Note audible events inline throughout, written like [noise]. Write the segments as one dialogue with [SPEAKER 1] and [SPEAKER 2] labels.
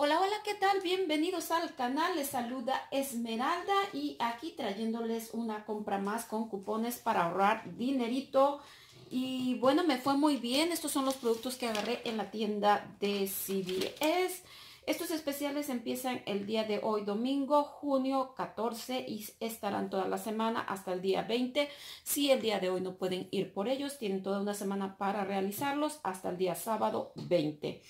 [SPEAKER 1] Hola, hola, ¿qué tal? Bienvenidos al canal, les saluda Esmeralda y aquí trayéndoles una compra más con cupones para ahorrar dinerito y bueno, me fue muy bien, estos son los productos que agarré en la tienda de CVS estos especiales empiezan el día de hoy, domingo, junio 14, y estarán toda la semana hasta el día 20. Si el día de hoy no pueden ir por ellos, tienen toda una semana para realizarlos hasta el día sábado 20.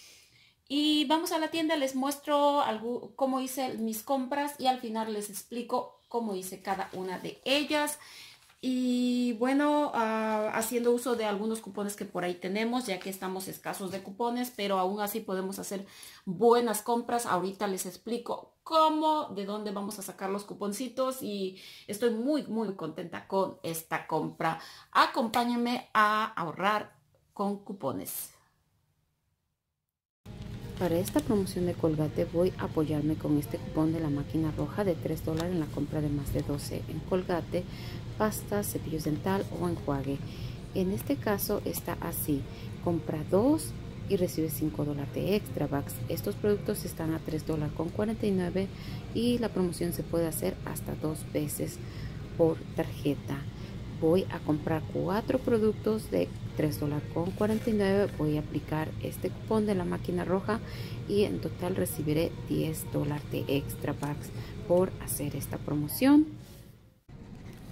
[SPEAKER 1] Y vamos a la tienda, les muestro algo, cómo hice mis compras y al final les explico cómo hice cada una de ellas. Y bueno, ah, haciendo uso de algunos cupones que por ahí tenemos, ya que estamos escasos de cupones, pero aún así podemos hacer buenas compras. Ahorita les explico cómo, de dónde vamos a sacar los cuponcitos y estoy muy, muy contenta con esta compra. Acompáñenme a ahorrar con cupones.
[SPEAKER 2] Para esta promoción de Colgate voy a apoyarme con este cupón de la máquina roja de 3 dólares en la compra de más de 12 en Colgate, pasta, cepillos dental o enjuague. En este caso está así, compra 2 y recibe 5 dólares de extra bucks. Estos productos están a 3 dólares con 49 y la promoción se puede hacer hasta dos veces por tarjeta voy a comprar cuatro productos de 3 con 49 voy a aplicar este cupón de la máquina roja y en total recibiré 10 dólares de extra bucks por hacer esta promoción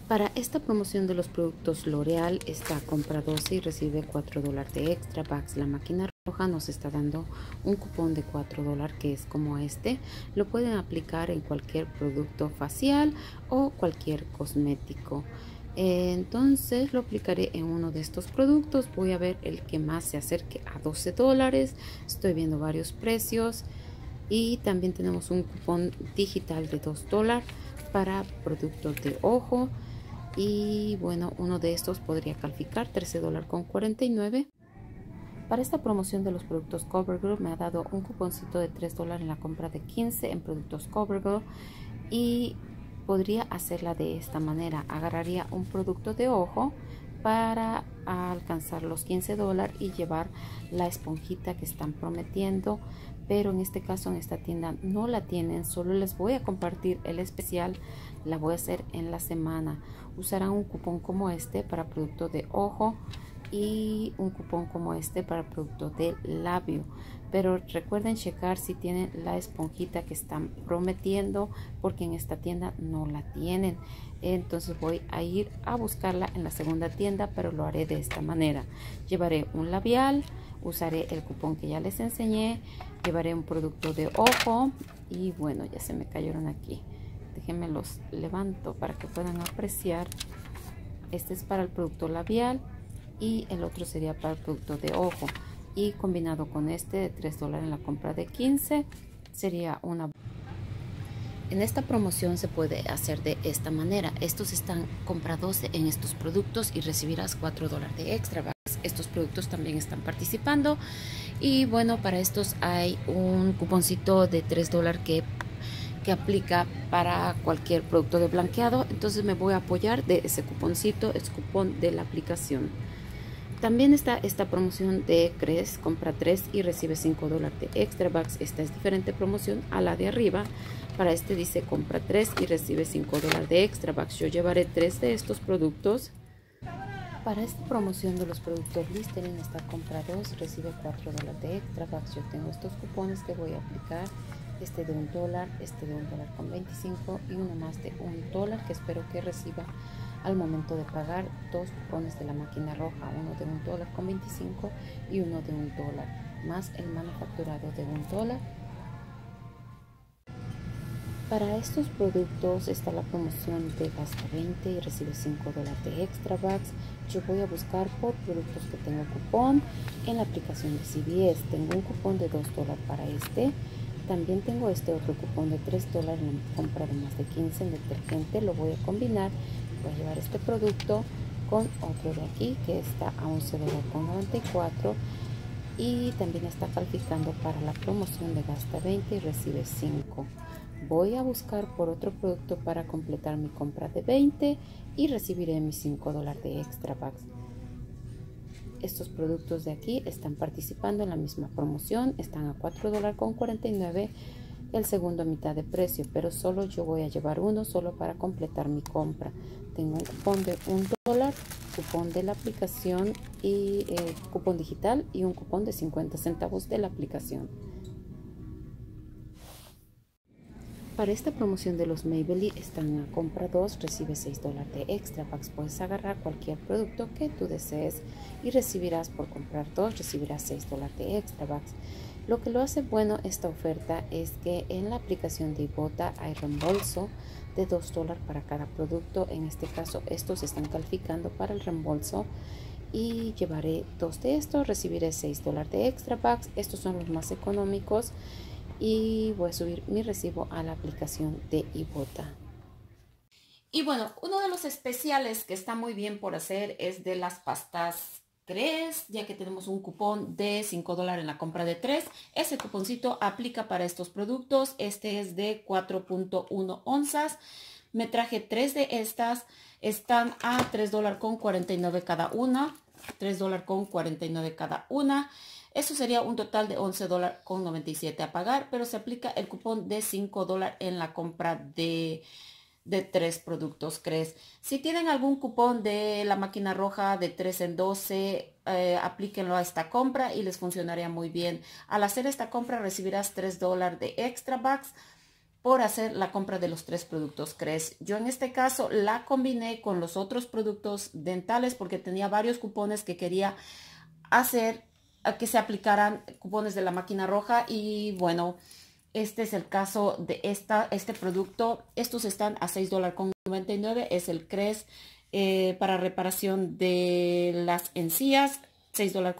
[SPEAKER 2] para esta promoción de los productos L'Oreal está compra 12 y recibe 4 dólares de extra bucks la máquina roja nos está dando un cupón de 4 dólares que es como este lo pueden aplicar en cualquier producto facial o cualquier cosmético entonces lo aplicaré en uno de estos productos voy a ver el que más se acerque a 12 dólares estoy viendo varios precios y también tenemos un cupón digital de 2 dólares para productos de ojo y bueno uno de estos podría calificar 13 dólares con 49 para esta promoción de los productos CoverGirl me ha dado un cuponcito de 3 dólares en la compra de 15 en productos CoverGirl y podría hacerla de esta manera. Agarraría un producto de ojo para alcanzar los 15 dólares y llevar la esponjita que están prometiendo. Pero en este caso en esta tienda no la tienen, solo les voy a compartir el especial, la voy a hacer en la semana. Usarán un cupón como este para producto de ojo un cupón como este para producto de labio pero recuerden checar si tienen la esponjita que están prometiendo porque en esta tienda no la tienen entonces voy a ir a buscarla en la segunda tienda pero lo haré de esta manera llevaré un labial usaré el cupón que ya les enseñé llevaré un producto de ojo y bueno ya se me cayeron aquí déjenme los levanto para que puedan apreciar este es para el producto labial y el otro sería para el producto de ojo y combinado con este de 3 dólares en la compra de 15 sería una en esta promoción se puede hacer de esta manera estos están comprados en estos productos y recibirás 4 dólares de extra estos productos también están participando y bueno para estos hay un cuponcito de 3 dólares que que aplica para cualquier producto de blanqueado entonces me voy a apoyar de ese cuponcito es cupón de la aplicación también está esta promoción de CRES, compra 3 y recibe 5 dólares de extra bucks. Esta es diferente promoción a la de arriba. Para este dice compra 3 y recibe 5 dólares de extra bucks. Yo llevaré 3 de estos productos. Para esta promoción de los productos Listerine está compra 2, recibe 4 dólares de extra bucks. Yo tengo estos cupones que voy a aplicar. Este de 1 dólar, este de 1 dólar con 25 y uno más de 1 dólar que espero que reciba al momento de pagar dos cupones de la máquina roja, uno de un dólar con 25 y uno de un dólar, más el manufacturado de un dólar. Para estos productos está la promoción de gasta 20 y recibe 5 dólares de extra bucks. Yo voy a buscar por productos que tengo cupón en la aplicación de CBS. Tengo un cupón de 2 dólares para este. También tengo este otro cupón de 3 dólares en la compra de más de 15 en detergente. Lo voy a combinar voy a llevar este producto con otro de aquí que está a $11.94 y también está calificando para la promoción de gasta 20 y recibe 5 voy a buscar por otro producto para completar mi compra de 20 y recibiré mis 5 dólares de extra packs estos productos de aquí están participando en la misma promoción están a 4 dólares con 49 el segundo mitad de precio pero solo yo voy a llevar uno solo para completar mi compra tengo un cupón de un dólar, cupón de la aplicación y eh, cupón digital y un cupón de 50 centavos de la aplicación. Para esta promoción de los Maybelline están a compra 2, recibe 6 dólares de extra packs. Puedes agarrar cualquier producto que tú desees y recibirás por comprar 2, recibirás 6 dólares de extra packs. Lo que lo hace bueno esta oferta es que en la aplicación de Ibota hay reembolso de 2 dólares para cada producto. En este caso, estos están calificando para el reembolso y llevaré dos de estos. Recibiré 6 dólares de extra packs. Estos son los más económicos y voy a subir mi recibo a la aplicación de Ibota.
[SPEAKER 1] Y bueno, uno de los especiales que está muy bien por hacer es de las pastas 3, ya que tenemos un cupón de 5 dólares en la compra de 3. Ese cuponcito aplica para estos productos. Este es de 4.1 onzas. Me traje 3 de estas. Están a 3 dólares con 49 cada una. 3 dólares con 49 cada una. Eso sería un total de 11 dólares con 97 a pagar, pero se aplica el cupón de 5 dólares en la compra de de tres productos CRES. Si tienen algún cupón de la máquina roja de 3 en 12, eh, aplíquenlo a esta compra y les funcionaría muy bien. Al hacer esta compra recibirás 3 dólares de extra bucks por hacer la compra de los tres productos CRES. Yo en este caso la combiné con los otros productos dentales porque tenía varios cupones que quería hacer que se aplicaran cupones de la máquina roja y bueno, este es el caso de esta, este producto. Estos están a $6.99. con Es el CRES eh, para reparación de las encías. $6.99.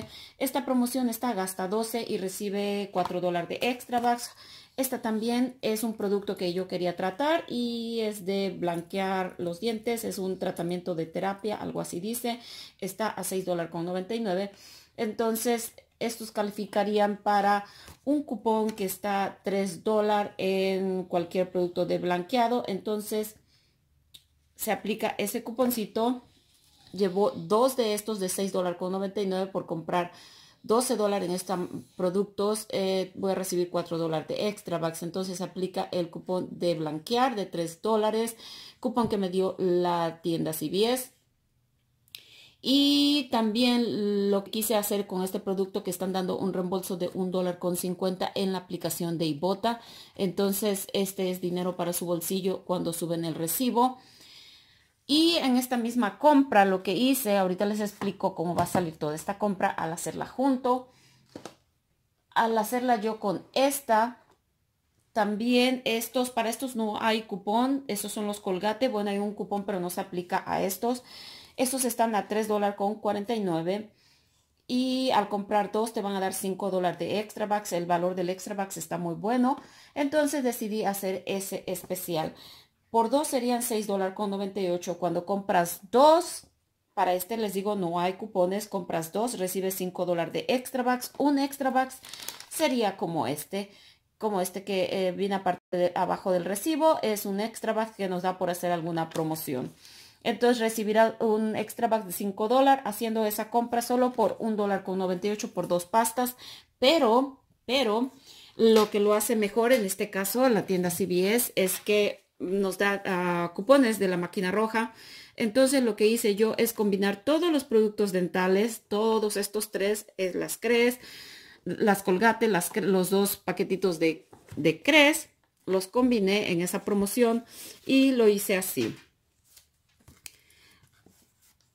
[SPEAKER 1] con Esta promoción está gasta 12 y recibe 4 dólares de extra bucks. Esta también es un producto que yo quería tratar y es de blanquear los dientes. Es un tratamiento de terapia, algo así dice. Está a $6.99. dólares con Entonces, estos calificarían para un cupón que está 3 dólares en cualquier producto de blanqueado. Entonces se aplica ese cuponcito. Llevo dos de estos de 6 dólares con 99 por comprar 12 dólares en estos productos. Eh, voy a recibir 4 dólares de extra bucks. Entonces aplica el cupón de blanquear de 3 dólares. Cupón que me dio la tienda CBS y también lo quise hacer con este producto que están dando un reembolso de un dólar con 50 en la aplicación de Ibota. Entonces este es dinero para su bolsillo cuando suben el recibo. Y en esta misma compra lo que hice, ahorita les explico cómo va a salir toda esta compra al hacerla junto. Al hacerla yo con esta, también estos, para estos no hay cupón, esos son los colgate. Bueno, hay un cupón pero no se aplica a estos. Estos están a $3.49 con y al comprar dos te van a dar 5 dólares de extra bucks. El valor del extra bucks está muy bueno. Entonces decidí hacer ese especial. Por dos serían $6.98. con Cuando compras dos, para este les digo no hay cupones. Compras dos, recibes 5 de extra bucks. Un extra bucks sería como este como este que eh, viene aparte de, abajo del recibo, es un extra que nos da por hacer alguna promoción. Entonces recibirá un extra bag de 5 dólares haciendo esa compra solo por 1 dólar con 98 por dos pastas. Pero, pero lo que lo hace mejor en este caso en la tienda CBS es que nos da ah, cupones de la máquina roja. Entonces lo que hice yo es combinar todos los productos dentales, todos estos tres, es eh, las cres, las colgate, los dos paquetitos de, de cres, los combiné en esa promoción y lo hice así.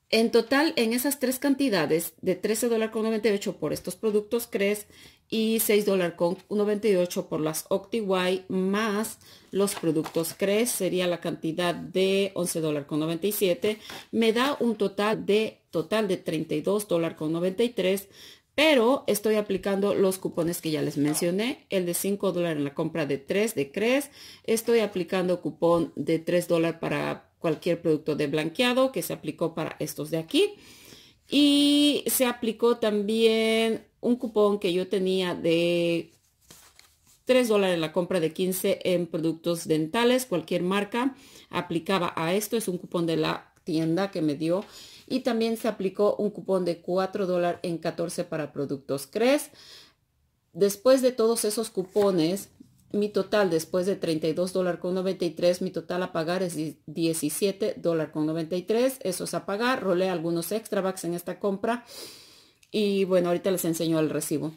[SPEAKER 1] En total, en esas tres cantidades de $13.98 por estos productos CRES y $6.98 por las OctiY más los productos CRES sería la cantidad de $11.97, me da un total de total de pero estoy aplicando los cupones que ya les mencioné, el de 5 en la compra de 3 de CRES, estoy aplicando cupón de 3 dólares para cualquier producto de blanqueado que se aplicó para estos de aquí. Y se aplicó también un cupón que yo tenía de 3 dólares en la compra de 15 en productos dentales, cualquier marca aplicaba a esto, es un cupón de la tienda que me dio. Y también se aplicó un cupón de 4 dólares en 14 para productos CRES. Después de todos esos cupones, mi total después de 32 con 93, mi total a pagar es 17 con 93. Eso es a pagar. Rolé algunos extra bucks en esta compra. Y bueno, ahorita les enseño el recibo.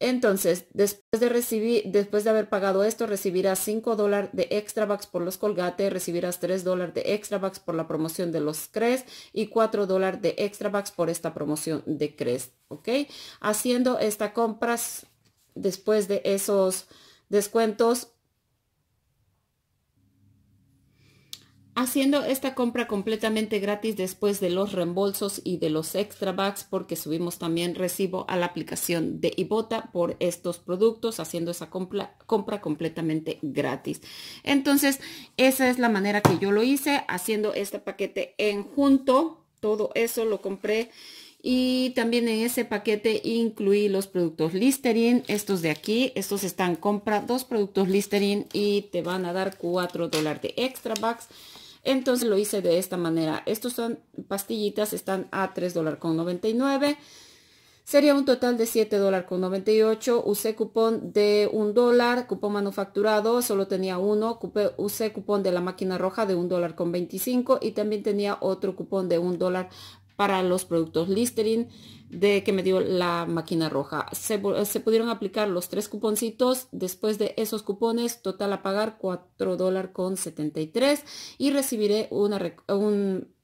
[SPEAKER 1] Entonces, después de, recibir, después de haber pagado esto, recibirás 5 de extra bucks por los colgates, recibirás 3 de extra bucks por la promoción de los CRES y 4 de extra bucks por esta promoción de CRES, ¿ok? Haciendo esta compras después de esos descuentos haciendo esta compra completamente gratis después de los reembolsos y de los extra bucks porque subimos también recibo a la aplicación de Ibota por estos productos haciendo esa compra, compra completamente gratis. Entonces, esa es la manera que yo lo hice haciendo este paquete en junto. Todo eso lo compré y también en ese paquete incluí los productos Listerine, estos de aquí, estos están compra, dos productos Listerine y te van a dar 4 dólares de extra bucks. Entonces lo hice de esta manera. Estos son pastillitas, están a 3 dólares con 99. Sería un total de 7 dólares con 98. Usé cupón de 1 dólar, cupón manufacturado, solo tenía uno. usé cupón de la máquina roja de 1 dólar con 25 y también tenía otro cupón de 1 dólar para los productos Listerine de que me dio la máquina roja. Se, pudieron aplicar los tres cuponcitos. Después de esos cupones, total a pagar 4 dólares con 73 y recibiré una, un,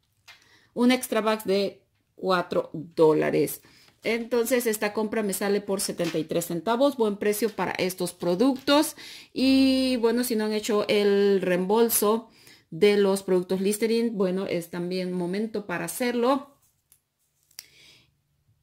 [SPEAKER 1] un extra back de 4 dólares. Entonces esta compra me sale por 73 centavos, buen precio para estos productos. Y bueno, si no han hecho el reembolso de los productos Listerine, bueno, es también momento para hacerlo.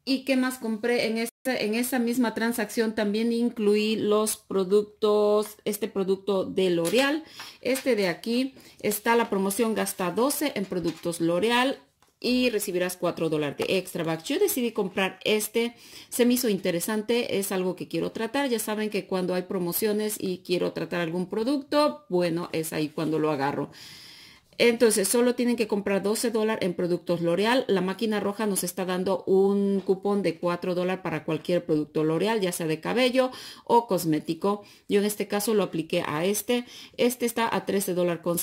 [SPEAKER 1] ¿Y qué más compré? En, esa misma transacción también incluí los productos, este producto de L'Oreal. Este de aquí está la promoción Gasta 12 en productos L'Oreal y recibirás 4 dólares de extra back. Yo decidí comprar este, se me hizo interesante, es algo que quiero tratar. Ya saben que cuando hay promociones y quiero tratar algún producto, bueno, es ahí cuando lo agarro. Entonces, solo tienen que comprar 12 dólares en productos L'Oreal. La máquina roja nos está dando un cupón de 4 dólares para cualquier producto L'Oreal, ya sea de cabello o cosmético. Yo en este caso lo apliqué a este. Este está a 13 dólares con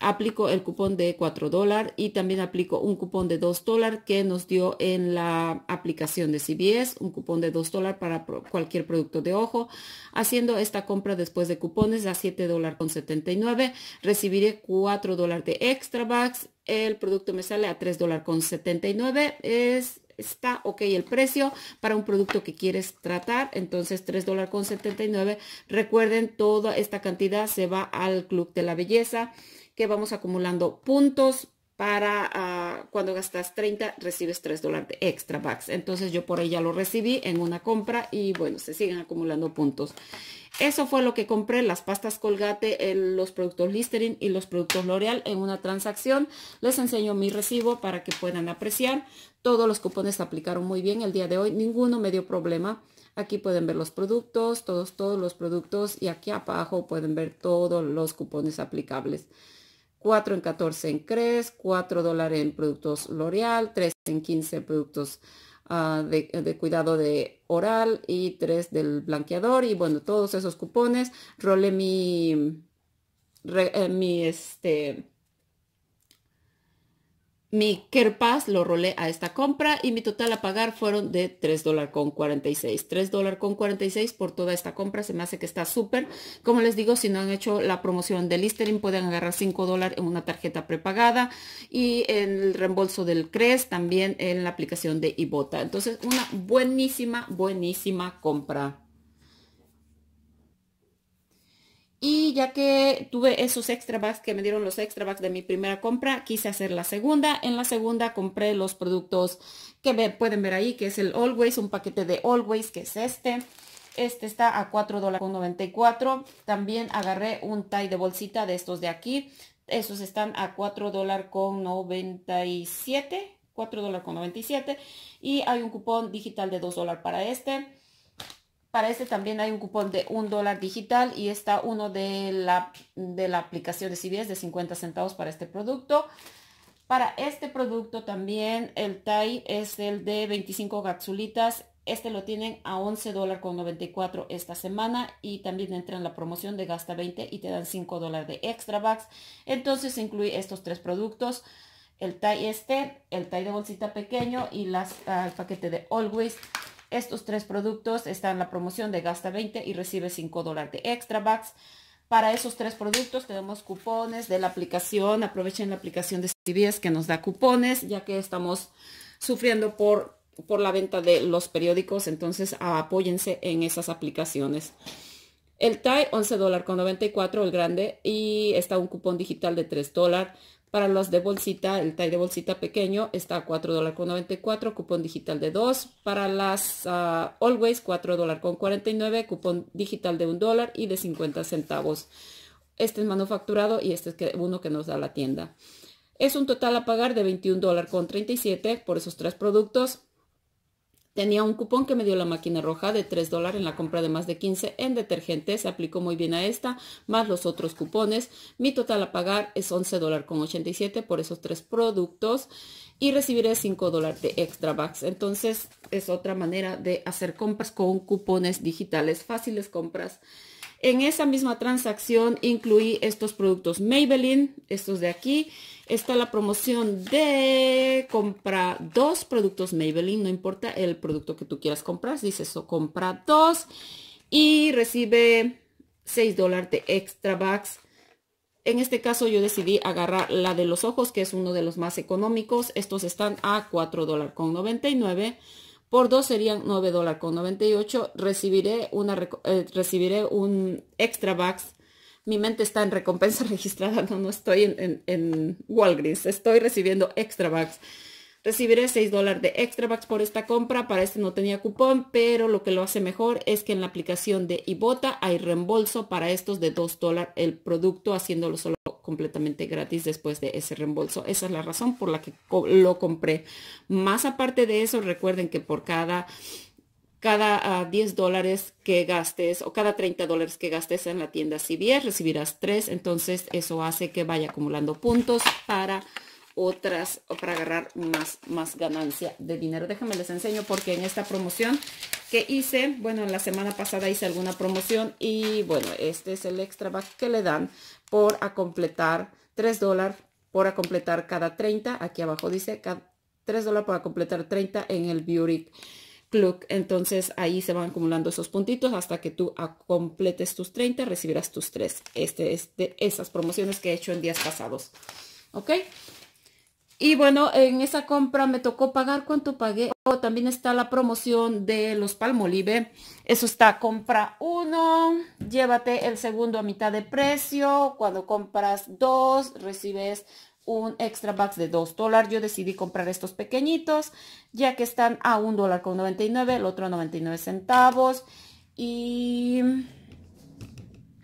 [SPEAKER 1] aplico el cupón de 4 dólares y también aplico un cupón de 2 dólares que nos dio en la aplicación de CBS, un cupón de 2 dólares para cualquier producto de ojo. Haciendo esta compra después de cupones a 7 dólares con 79, recibiré 4 dólares de extra bucks. El producto me sale a tres dólares con 79. Es está ok el precio para un producto que quieres tratar, entonces tres dólares con 79. Recuerden, toda esta cantidad se va al Club de la Belleza que vamos acumulando puntos para ah, cuando gastas 30 recibes 3 dólares extra bucks. Entonces yo por ahí ya lo recibí en una compra y bueno, se siguen acumulando puntos. Eso fue lo que compré, las pastas Colgate, los productos Listerine y los productos L'Oreal en una transacción. Les enseño mi recibo para que puedan apreciar. Todos los cupones se aplicaron muy bien el día de hoy, ninguno me dio problema. Aquí pueden ver los productos, todos, todos los productos y aquí abajo pueden ver todos los cupones aplicables. 4 en 14 en CRES, 4 dólares en productos L'Oreal, 3 en 15 productos ah, de, cuidado de oral y 3 del blanqueador. Y bueno, todos esos cupones, role mi, eh, mi este, mi Kerpass lo rolé a esta compra y mi total a pagar fueron de 3 $3.46 con 46. 3 con 46 por toda esta compra. Se me hace que está súper. Como les digo, si no han hecho la promoción de Listerine, pueden agarrar 5 en una tarjeta prepagada y en el reembolso del CRES también en la aplicación de Ibota. Entonces, una buenísima, buenísima compra. Y ya que tuve esos extra bags que me dieron los extra bags de mi primera compra, quise hacer la segunda. En la segunda compré los productos que me pueden ver ahí, que es el Always, un paquete de Always, que es este. Este está a $4.94. También agarré un tie de bolsita de estos de aquí. Esos están a $4.97. $4.97. Y hay un cupón digital de $2 para este. Para este también hay un cupón de un dólar digital y está uno de la, de la aplicación de CBS de 50 centavos para este producto. Para este producto también el TAI es el de 25 capsulitas. Este lo tienen a 11 dólares con 94 esta semana y también entra en la promoción de gasta 20 y te dan 5 dólares de extra bucks. Entonces incluye estos tres productos. El TAI este, el TAI de bolsita pequeño y ah, el paquete de Always estos tres productos están en la promoción de gasta 20 y recibe 5 dólares de extra bucks. Para esos tres productos tenemos cupones de la aplicación. Aprovechen la aplicación de CBS que nos da cupones, ya que estamos sufriendo por, por la venta de los periódicos. Entonces apóyense en esas aplicaciones. El TAI, 11 dólares con 94, el grande, y está un cupón digital de 3 dólares. Para los de bolsita, el tie de bolsita pequeño está a $4.94, cupón digital de 2. Para las ah, Always, $4.49, cupón digital de 1 dólar y de 50 centavos. Este es manufacturado y este es uno que nos da la tienda. Es un total a pagar de $21.37 por esos tres productos. Tenía un cupón que me dio la máquina roja de 3 dólares en la compra de más de 15 en detergente. Se aplicó muy bien a esta, más los otros cupones. Mi total a pagar es 11 dólares con 87 por esos tres productos. Y recibiré 5 dólares de extra bucks. Entonces es otra manera de hacer compras con cupones digitales. Fáciles compras. En esa misma transacción incluí estos productos Maybelline, estos de aquí. Está la promoción de compra dos productos Maybelline, no importa el producto que tú quieras comprar, dice eso, compra dos y recibe 6 dólares de extra bucks. En este caso yo decidí agarrar la de los ojos, que es uno de los más económicos. Estos están a $4.99. dólares con por dos serían $9,98. Recibiré, una, eh, recibiré un extra bucks. Mi mente está en recompensa [laughs] registrada, no, no estoy en, en Walgreens, estoy recibiendo extra bucks. Recibiré 6 dólares de extra bucks por esta compra. Para este no tenía cupón, pero lo que lo hace mejor es que en la aplicación de Ibota hay reembolso para estos de 2 dólares el producto, haciéndolo solo completamente gratis después de ese reembolso. Esa es la razón por la que lo compré. Más aparte de eso, recuerden que por cada cada 10 ah, dólares que gastes o cada 30 dólares que gastes en la tienda CBS recibirás 3. Entonces eso hace que vaya acumulando puntos para otras para agarrar más, más ganancia de dinero. Déjenme les enseño porque en esta promoción que hice, bueno, en la semana pasada hice alguna promoción y bueno, este es el extra back que le dan por a completar 3 dólares por a completar cada 30. Aquí abajo dice cada 3 dólares para completar 30 en el Beauty Club. Entonces ahí se van acumulando esos puntitos hasta que tú completes tus 30, recibirás tus 3. Este es de esas promociones que he hecho en días pasados. ¿Ok? Y bueno, en esa compra me tocó pagar cuánto pagué. Oh, también está la promoción de los Palmolive. Eso está, compra uno, llévate el segundo a mitad de precio. Cuando compras dos, recibes un extra box de 2 dólares. Yo decidí comprar estos pequeñitos, ya que están a un dólar con 99, el otro a 99 centavos. Y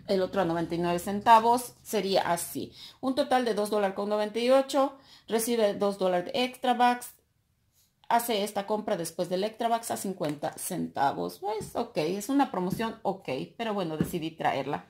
[SPEAKER 1] el otro a 99 centavos sería así. Un total de 2 dólares con 98 recibe 2 dólares de extra bucks, hace esta compra después del extra bucks a 50 centavos. Pues ok, es una promoción ok, pero bueno, decidí traerla.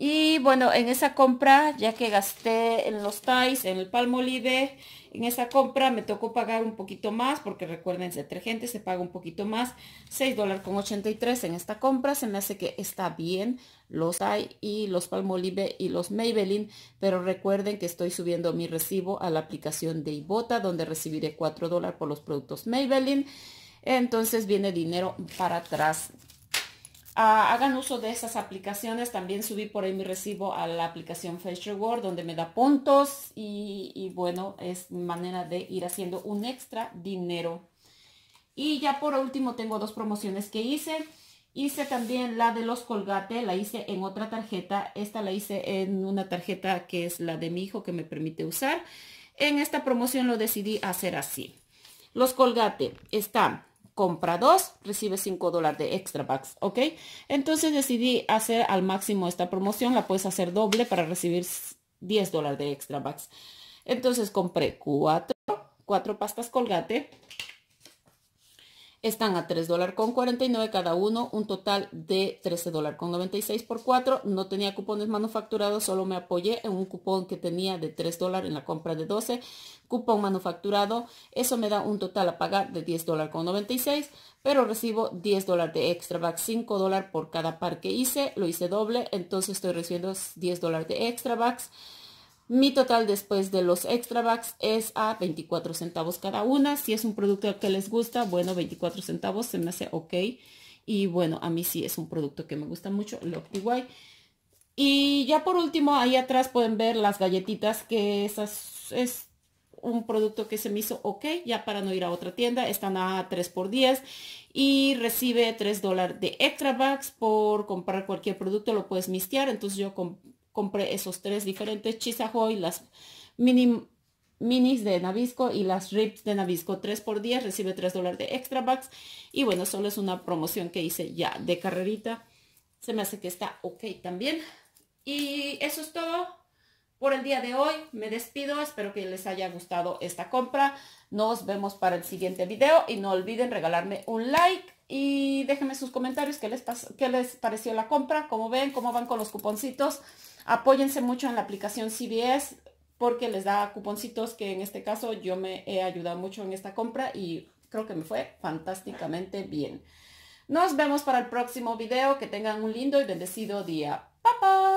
[SPEAKER 1] Y bueno, en esa compra, ya que gasté en los Thais, en el Palmolive, en esa compra me tocó pagar un poquito más, porque recuerden, gente se paga un poquito más. $6.83 con en esta compra. Se me hace que está bien los Thais y los Palmolive y los Maybelline. Pero recuerden que estoy subiendo mi recibo a la aplicación de Ibota, donde recibiré 4 dólares por los productos Maybelline. Entonces viene dinero para atrás Ah, hagan uso de esas aplicaciones. También subí por ahí mi recibo a la aplicación Face Reward, donde me da puntos y, bueno, es manera de ir haciendo un extra dinero. Y ya por último tengo dos promociones que hice. Hice también la de los colgate, la hice en otra tarjeta. Esta la hice en una tarjeta que es la de mi hijo que me permite usar. En esta promoción lo decidí hacer así. Los colgate están compra dos, recibe 5 dólares de extra bucks, ¿ok? Entonces decidí hacer al máximo esta promoción, la puedes hacer doble para recibir 10 dólares de extra bucks. Entonces compré cuatro, cuatro pastas colgate, están a $3.49 cada uno, un total de $13.96 por 4. No tenía cupones manufacturados, solo me apoyé en un cupón que tenía de 3 en la compra de 12. Cupón manufacturado, eso me da un total a pagar de $10.96, pero recibo 10 de extra back, 5 por cada par que hice, lo hice doble, entonces estoy recibiendo 10 de extra backs. Mi total después de los extra bucks es a 24 centavos cada una. Si es un producto que les gusta, bueno, 24 centavos se me hace ok. Y bueno, a mí sí es un producto que me gusta mucho, el OptiWay. Y ya por último, ahí atrás pueden ver las galletitas, que esas es un producto que se me hizo ok, ya para no ir a otra tienda. Están a 3 por 10 y recibe 3 dólares de extra bucks por comprar cualquier producto, lo puedes mistear. Entonces yo compré esos tres diferentes chisajoy, las mini, minis de Nabisco y las rips de Nabisco. Tres por 10 recibe tres dólares de extra bucks. Y bueno, solo es una promoción que hice ya de carrerita. Se me hace que está ok también. Y eso es todo por el día de hoy. Me despido. Espero que les haya gustado esta compra. Nos vemos para el siguiente video. Y no olviden regalarme un like. Y déjenme sus comentarios. ¿Qué les, qué les pareció la compra? ¿Cómo ven? ¿Cómo van con los cuponcitos? Apóyense mucho en la aplicación CBS porque les da cuponcitos que en este caso yo me he ayudado mucho en esta compra y creo que me fue fantásticamente bien. Nos vemos para el próximo video. Que tengan un lindo y bendecido día. Papá.